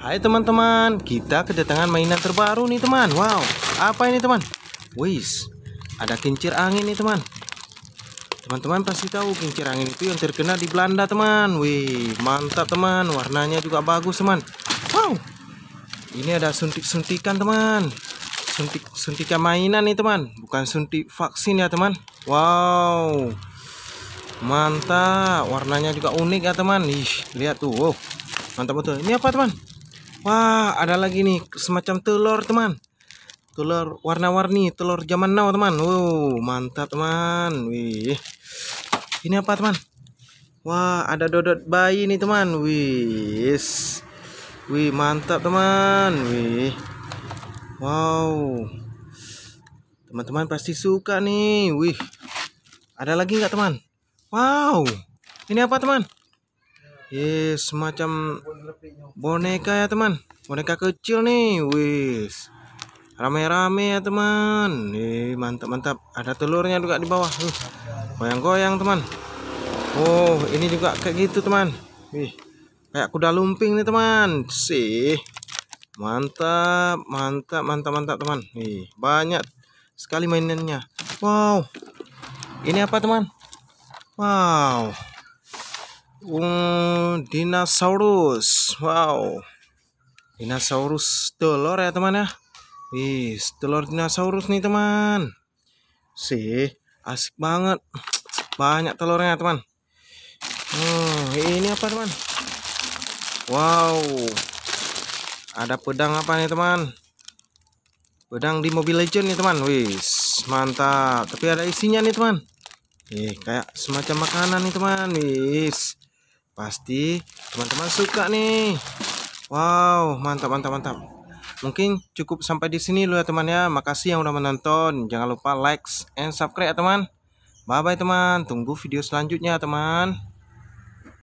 Hai teman-teman, kita kedatangan mainan terbaru nih teman. Wow, apa ini teman? Wis, ada kincir angin nih teman. Teman-teman pasti tahu kincir angin itu yang terkenal di Belanda teman. Wih, mantap teman. Warnanya juga bagus teman. Wow, ini ada suntik-suntikan teman. Suntik suntikan mainan nih teman, bukan suntik vaksin ya teman. Wow, mantap. Warnanya juga unik ya teman. Ih, lihat tuh. Wow, mantap betul. Ini apa teman? Wah, ada lagi nih semacam telur, teman. Telur warna-warni, telur zaman now, teman. Wow, mantap, teman. Wih. Ini apa, teman? Wah, ada dodot bayi nih, teman. Wih. Wih, mantap, teman. Wih. Wow. Teman-teman pasti suka nih. Wih. Ada lagi nggak, teman? Wow. Ini apa, teman? Yes, semacam boneka ya teman. Boneka kecil nih. Wis. Rame-rame ya teman. Nih, mantap-mantap. Ada telurnya juga di bawah. Uh, goyang-goyang teman. Oh, ini juga kayak gitu teman. Wih. Kayak kuda lumping nih teman. Sih. Mantap, mantap, mantap, mantap teman. Nih, banyak sekali mainannya. Wow. Ini apa teman? Wow. Um, dinosaurus wow dinosaurus telur ya teman ya wih telur dinosaurus nih teman sih asik banget banyak telurnya teman hmm, ini apa teman wow ada pedang apa nih teman pedang di mobile legend nih teman Wih, mantap tapi ada isinya nih teman ih kayak semacam makanan nih teman Wih. Pasti teman-teman suka nih. Wow, mantap mantap mantap. Mungkin cukup sampai di sini dulu ya teman ya. Makasih yang udah menonton. Jangan lupa like and subscribe ya teman. Bye bye teman. Tunggu video selanjutnya teman.